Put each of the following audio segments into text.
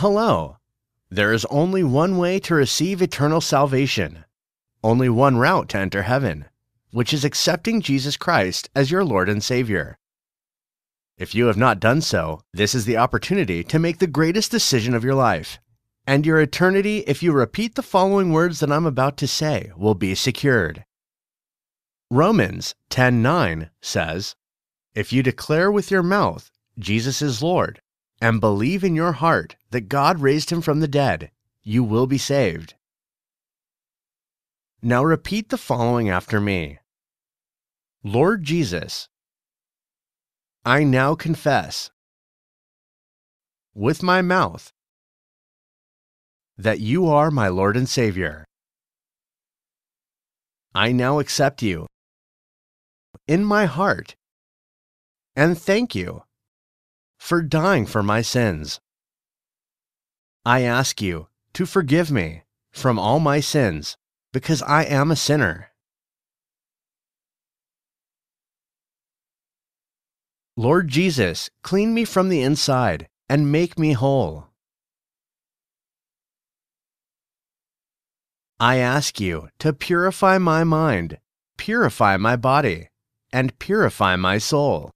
Hello. There is only one way to receive eternal salvation, only one route to enter heaven, which is accepting Jesus Christ as your Lord and Savior. If you have not done so, this is the opportunity to make the greatest decision of your life. And your eternity, if you repeat the following words that I'm about to say, will be secured. Romans 10:9 says, "If you declare with your mouth Jesus is Lord and believe in your heart that God raised him from the dead, you will be saved. Now repeat the following after me Lord Jesus, I now confess with my mouth that you are my Lord and Savior. I now accept you in my heart and thank you for dying for my sins. I ask you to forgive me from all my sins because I am a sinner. Lord Jesus, clean me from the inside and make me whole. I ask you to purify my mind, purify my body, and purify my soul.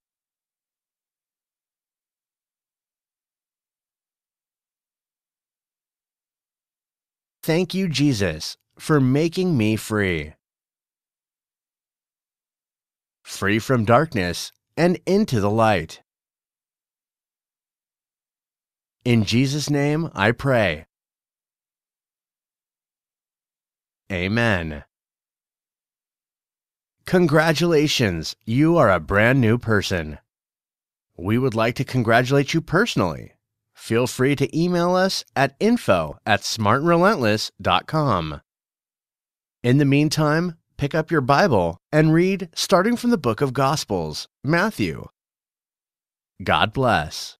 Thank you, Jesus, for making me free. Free from darkness and into the light. In Jesus' name I pray. Amen. Congratulations, you are a brand new person. We would like to congratulate you personally Feel free to email us at info at smartrelentless.com. In the meantime, pick up your Bible and read starting from the book of Gospels, Matthew. God bless.